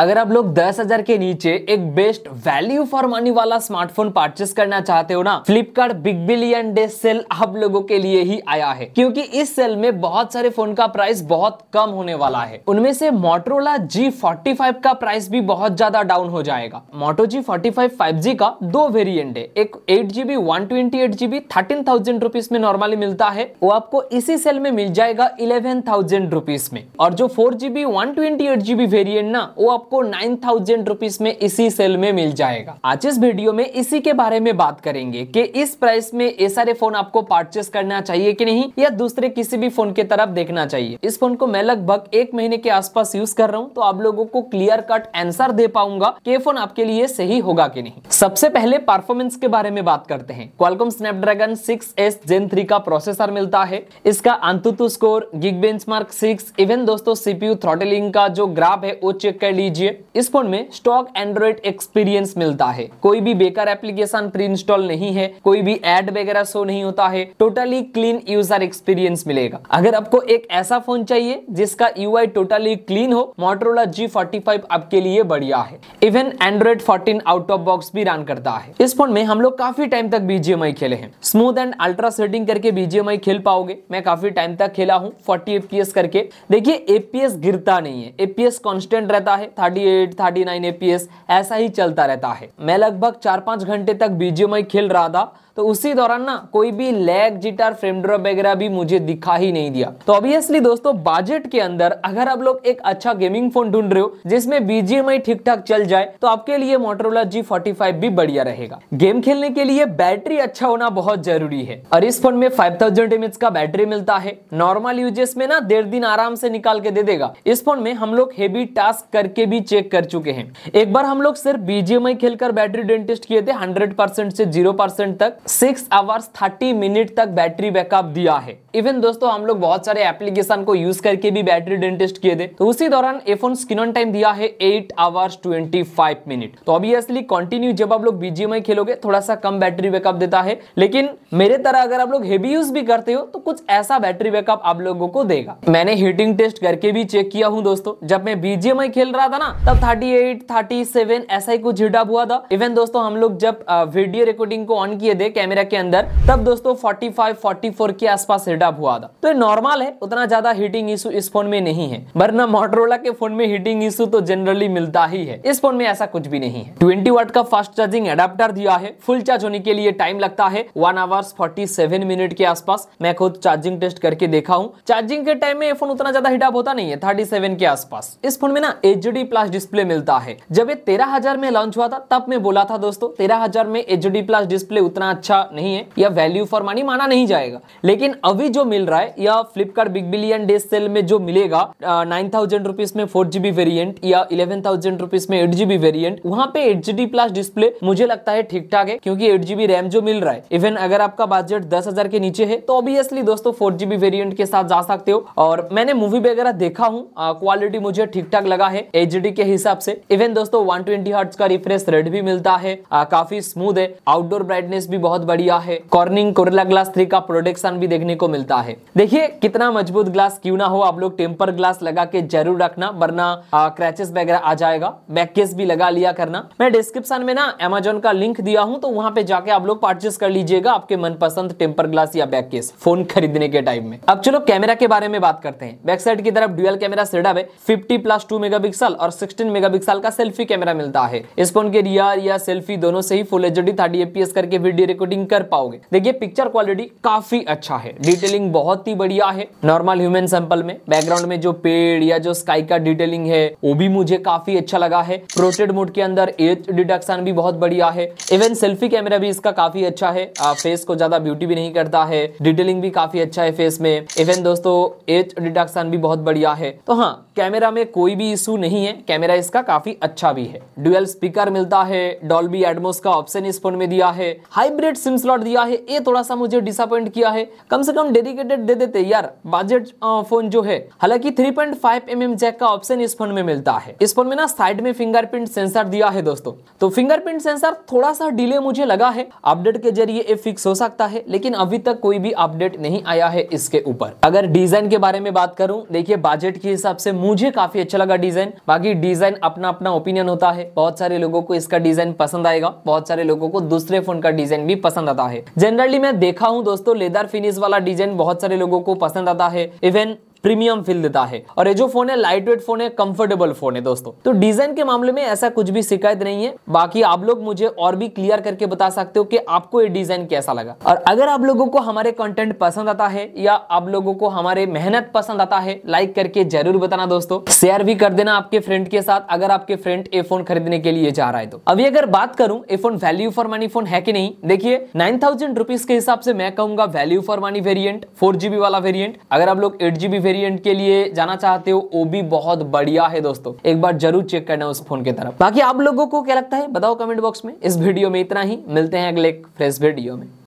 अगर आप लोग दस हजार के नीचे एक बेस्ट वैल्यू फॉर मनी वाला स्मार्टफोन परचेस करना चाहते हो ना Flipkart big billion day sale आप लोगों के लिए ही आया है क्योंकि इस सेल में बहुत सारे फोन का प्राइस बहुत कम होने वाला है उनमें से मोटरोला G45 का प्राइस भी बहुत ज्यादा डाउन हो जाएगा मोटो जी फोर्टी का दो वेरियंट है एक eight GB one twenty eight GB thirteen thousand rupees में नॉर्मली मिलता है वो आपको इसी सेल में मिल जाएगा इलेवन थाउजेंड रुपीज में और जो four GB one twenty eight GB variant ना वो आप आपको नाइन थाउजेंड रुपीज में इसी सेल में मिल जाएगा आज इस वीडियो में इसी के बारे में बात करेंगे कि इस प्राइस में ये सारे फोन आपको परचेस करना चाहिए कि नहीं या दूसरे किसी भी फोन की तरफ देखना चाहिए इस फोन को मैं लगभग एक महीने के आसपास यूज कर रहा हूँ तो आप लोगों को क्लियर कट आंसर दे पाऊंगा कि ये फोन आपके लिए सही होगा की नहीं सबसे पहले परफॉर्मेंस के बारे में बात करते हैं Qualcomm Snapdragon six S gen three का प्रोसेसर मिलता है इसका Antutu score Geekbench mark six even दोस्तों सीपीयू थ्रॉटलिंग का जो ग्राफ है वो चेक कर लीजिए लीजिए इस फोन में स्टॉक एंड्रॉइड एक्सपीरियंस मिलता है कोई भी बेकार एप्लीकेशन प्री इंस्टॉल नहीं है कोई भी एड वगैरह शो नहीं होता है टोटली क्लीन यूजर एक्सपीरियंस मिलेगा अगर आपको एक ऐसा फोन चाहिए जिसका यू टोटली क्लीन हो मोटरोला जी आपके लिए बढ़िया है even Android fourteen out of box भी रन करता है इस फोन में हम लोग काफी टाइम तक बीजीएमआई खेले हैं स्मूथ एंड अल्ट्रा सेटिंग करके बीजीएमआई खेल पाओगे मैं काफी टाइम तक खेला हूँ फोर्टी एपीएस करके देखिए एपीएस गिरता नहीं है एपीएस कॉन्स्टेंट रहता है 38, एट थर्टी नाइन ऐसा ही चलता रहता है मैं लगभग चार पांच घंटे तक बीजीएमआई खेल रहा था तो उसी दौरान ना कोई भी लैग जिटार फ्रेम ड्रॉप वगैरह भी मुझे दिखा ही नहीं दिया तो ऑब्वियसली दोस्तों बजट के अंदर अगर आप लोग एक अच्छा गेमिंग फोन ढूंढ रहे हो जिसमें बीजीएमआई ठीक ठाक चल जाए तो आपके लिए मोटरोला जी भी बढ़िया रहेगा गेम खेलने के लिए बैटरी अच्छा होना बहुत जरूरी है और इस फोन में फाइव थाउजेंड का बैटरी मिलता है नॉर्मल यूजेस में ना डेढ़ दिन आराम से निकाल के दे देगा इस फोन में हम लोग हेवी टास्क करके भी चेक कर चुके हैं एक बार हम लोग सिर्फ बीजीएमआई खेलकर बैटरी डेंटिस्ट किए थे हंड्रेड से जीरो तक सिक्स आवर्स थर्टी मिनट तक बैटरी बैकअप दिया है इवन दोस्तों हम लोग बहुत सारे एप्लीकेशन को यूज करके भी बैटरी डेंटेस्ट किए थे तो उसी दौरान एफोन स्क्रीन ऑन टाइम दिया है eight hours twenty five minute तो ऑब्वियसली कंटिन्यू जब आप लोग बीजीएमआई खेलोगे थोड़ा सा कम बैटरी बैकअप देता है लेकिन मेरे तरह अगर आप लोग हेवी यूज भी करते हो तो कुछ ऐसा बैटरी बैकअप आप लोगों को देगा मैंने हीटिंग टेस्ट करके भी चेक किया हूँ दोस्तों जब मैं बीजीएमआई खेल रहा था ना तब थर्टी एट थर्टी सेवन ऐसा ही कुछ हिटअप हुआ था इवन दोस्तों हम लोग जब वीडियो रिकॉर्डिंग को ऑन किए थे कैमरा के अंदर तब दोस्तों 45 44 के आसपास हिटअप हुआ था तो ये नॉर्मल है उतना ज्यादा हीटिंग इशू इस फोन में नहीं है वरना मोटरोला के फोन में हीटिंग इशू तो जनरली मिलता ही है इस फोन में ऐसा कुछ भी नहीं है ट्वेंटी वाट का फास्ट चार्जिंग एडाप्टर दिया है फुल चार्ज होने के लिए टाइम लगता है one hours forty seven minute के आसपास मैं खुद चार्जिंग टेस्ट करके देखा हूँ चार्जिंग के टाइम में फोन उतना ज्यादा हिटअप होता नहीं है थर्टी सेवन के आसपास इस फोन में ना एच डी प्लस डिस्प्ले मिलता है जब ये तेरह हजार में लॉन्च हुआ था तब मैं बोला था दोस्तों तेरह हजार में एच डी प्लस डिस्प्ले उतना अच्छा अच्छा नहीं है या वैल्यू फॉर मनी माना नहीं जाएगा लेकिन अभी जो मिल रहा है या Flipkart big billion day sale में जो मिलेगा नाइन थाउजेंड रुपीज में फोर जीबी वेरियंट या इलेवन थाउजेंड रुपीज में एट जीबी वेरियंट वहां पे एट जी प्लस डिस्प्ले मुझे लगता है ठीक ठाक है क्योंकि एट जीबी रैम जो मिल रहा है इवन अगर आपका बजट दस हजार के नीचे है तो ऑब्वियसली दोस्तों फोर जीबी वेरियंट के साथ जा सकते हो और मैंने मूवी वगैरह देखा हूँ क्वालिटी मुझे ठीक ठाक लगा है एच डी के हिसाब से इवन दोस्तों वन ट्वेंटी का रिफ्रेश रेट भी मिलता है आ, काफी स्मूथ है आउटडोर ब्राइटनेस भी बहुत बढ़िया है कॉर्निंग कोरला ग्लास थ्री का प्रोडक्शन भी देखने को मिलता है देखिए कितना मजबूत ग्लास क्यों ना हो आप लोग टेम्पर ग्लास लगा के जरूर रखना वरना क्रैचेस वगैरह आ जाएगा बैक भी लगा लिया करना मैं डिस्क्रिप्शन में ना एमेजोन का लिंक दिया हूँ तो वहां पे जाके आप लोग परचेस कर लीजिएगा आपके मनपसंद टेम्पर ग्लास या बैक केस फोन खरीदने के टाइम में अब चलो कैमरा के बारे में बात करते हैं बैक साइड की तरफ डुअल कैमरा सेटअप है फिफ्टी प्लस टू मेगापिक्सल और सिक्सटीन मेगापिक्सल का सेल्फी कैमरा मिलता है इस फोन के रियर या सेल्फी दोनों से ही full H D thirty fps करके वीडियो रिकॉर्डिंग कर पाओगे देखिए पिक्चर क्वालिटी काफी अच्छा है डिटेलिंग बहुत ही बढ़िया है नॉर्मल ह्यूमन सैंपल में बैकग्राउंड में जो पेड़ या जो स्काई का डिटेलिंग है वो भी मुझे काफी अच्छा लगा है प्रोटेड मोड के अंदर एज डिडक्शन भी बहुत बढ़िया है इवन सेल्फी कैमरा भी इसका काफी अच्छा है आ, फेस को ज्यादा ब्यूटी भी नहीं करता है डिटेलिंग भी काफी अच्छा है फेस में इवन दोस्तों एज डिडक्शन भी बहुत बढ़िया है तो हाँ कैमरा में कोई भी इशू नहीं है कैमरा इसका काफी अच्छा भी है डुअल स्पीकर मिलता है डॉल्बी एडमोस का ऑप्शन इस फोन में दिया है हाइब्रिड डेडिकेटेड सिम स्लॉट दिया है ये थोड़ा सा मुझे डिसअपॉइंट किया है कम से कम डेडिकेटेड दे देते यार बजट फोन जो है हालांकि 3.5 पॉइंट mm जैक का ऑप्शन इस फोन में मिलता है इस फोन में ना साइड में फिंगरप्रिंट सेंसर दिया है दोस्तों तो फिंगरप्रिंट सेंसर थोड़ा सा डिले मुझे लगा है अपडेट के जरिए ये फिक्स हो सकता है लेकिन अभी तक कोई भी अपडेट नहीं आया है इसके ऊपर अगर डिजाइन के बारे में बात करूं देखिए बजट के हिसाब से मुझे काफी अच्छा लगा डिजाइन बाकी डिजाइन अपना अपना ओपिनियन होता है बहुत सारे लोगों को इसका डिजाइन पसंद आएगा बहुत सारे लोगों को दूसरे फोन का डिजाइन भी पसंद आता है जनरली मैं देखा हूँ दोस्तों लेदर फिनिश वाला डिजाइन बहुत सारे लोगों को पसंद आता है इवन प्रीमियम फील देता है और ये जो फोन है लाइट वेट फोन है कंफर्टेबल फोन है दोस्तों तो डिजाइन के मामले में ऐसा कुछ भी शिकायत नहीं है बाकी आप लोग मुझे और भी क्लियर करके बता सकते हो कि आपको ये डिजाइन कैसा लगा और अगर आप लोगों को हमारे कंटेंट पसंद आता है या आप लोगों को हमारे मेहनत पसंद आता है लाइक करके जरूर बताना दोस्तों शेयर भी कर देना आपके फ्रेंड के साथ अगर आपके फ्रेंड ए फोन खरीदने के लिए जा रहा है तो अभी अगर बात करूं a phone value for money phone है कि नहीं देखिए नाइन थाउजेंड रुपीज के हिसाब से मैं कहूंगा value for money variant four GB वाला वेरियंट अगर आप लोग एट जीबी वेरिएंट के लिए जाना चाहते हो वो भी बहुत बढ़िया है दोस्तों एक बार जरूर चेक करना उस फोन की तरफ बाकी आप लोगों को क्या लगता है बताओ कमेंट बॉक्स में इस वीडियो में इतना ही मिलते हैं अगले एक फ्रेश वीडियो में